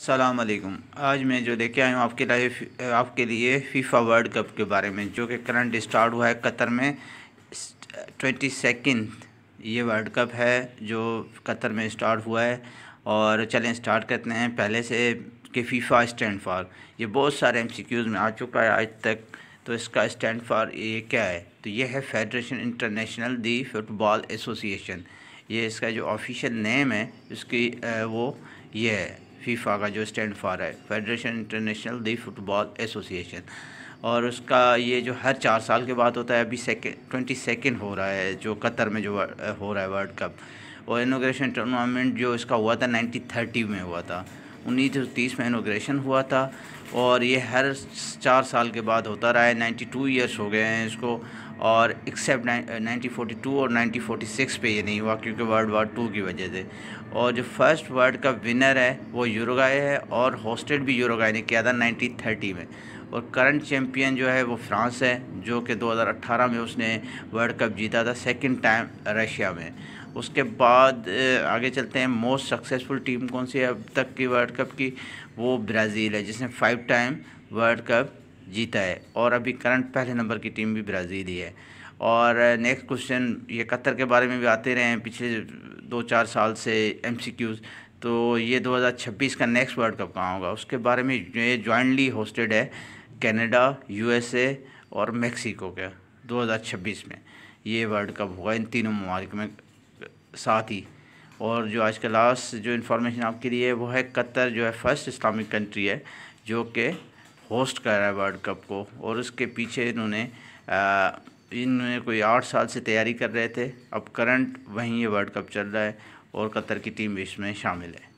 सलाम अलैकुम आज मैं जो लेके आया हूँ आपके लाइफ आपके लिए फीफा वर्ल्ड कप के बारे में जो कि करंट स्टार्ट हुआ है कतर में ट्वेंटी सेकेंड ये वर्ल्ड कप है जो कतर में स्टार्ट हुआ है और चलें स्टार्ट करते हैं पहले से कि फीफा स्टैंड फॉर ये बहुत सारे एमसीक्यूज़ में आ चुका है आज तक तो इसका स्टैंड फॉर ये क्या है तो ये है federation international the football association ये इसका जो ऑफिशियल नेम है उसकी वो ये है फीफा का जो स्टैंड फॉर है federation international the football association और उसका ये जो हर चार साल के बाद होता है अभी सेकेंड ट्वेंटी सेकेंड हो रहा है जो कतर में जो हो रहा है वर्ल्ड कप और इनोग्रेशन टूर्नामेंट जो इसका हुआ था नाइनटीन थर्टी में हुआ था उन्नीस सौ तीस में इनोग्रेशन हुआ था और ये हर चार साल के बाद होता रहा है नाइन्टी टू ईयर्स हो गए हैं इसको और एक्सेप्ट नाइनटीन फोटी टू और नाइनटीन फोटी सिक्स पर ये नहीं हुआ क्योंकि वर्ल्ड वार टू की वजह से और जो फर्स्ट वर्ल्ड का विनर है वो यूरोगा है और होस्टेड भी यूरोगा ने किया था नाइनटीन थर्टी में और करंट चैम्पियन जो है वो फ्रांस है जो कि 2018 में उसने वर्ल्ड कप जीता था सेकंड टाइम रशिया में उसके बाद आगे चलते हैं मोस्ट सक्सेसफुल टीम कौन सी है अब तक की वर्ल्ड कप की वो ब्राज़ील है जिसने फाइव टाइम वर्ल्ड कप जीता है और अभी करंट पहले नंबर की टीम भी ब्राज़ील ही है और नेक्स्ट क्वेश्चन ये कतर के बारे में भी आते रहे हैं पिछले दो चार साल से एम तो ये 2026 का नेक्स्ट वर्ल्ड कप कहाँ होगा उसके बारे में ये जॉइंटली होस्टेड है कनाडा यूएसए और मेक्सिको के 2026 में ये वर्ल्ड कप होगा इन तीनों ममालिक में साथ ही और जो आज का लास्ट जो इन्फॉर्मेशन आपके लिए है वो है कतर जो है फर्स्ट इस्लामिक कंट्री है जो कि होस्ट कर रहा है वर्ल्ड कप को और उसके पीछे इन्होंने इन्होंने कोई आठ साल से तैयारी कर रहे थे अब करंट वहीं ये वर्ल्ड कप चल रहा है और कतर की टीम भी इसमें शामिल है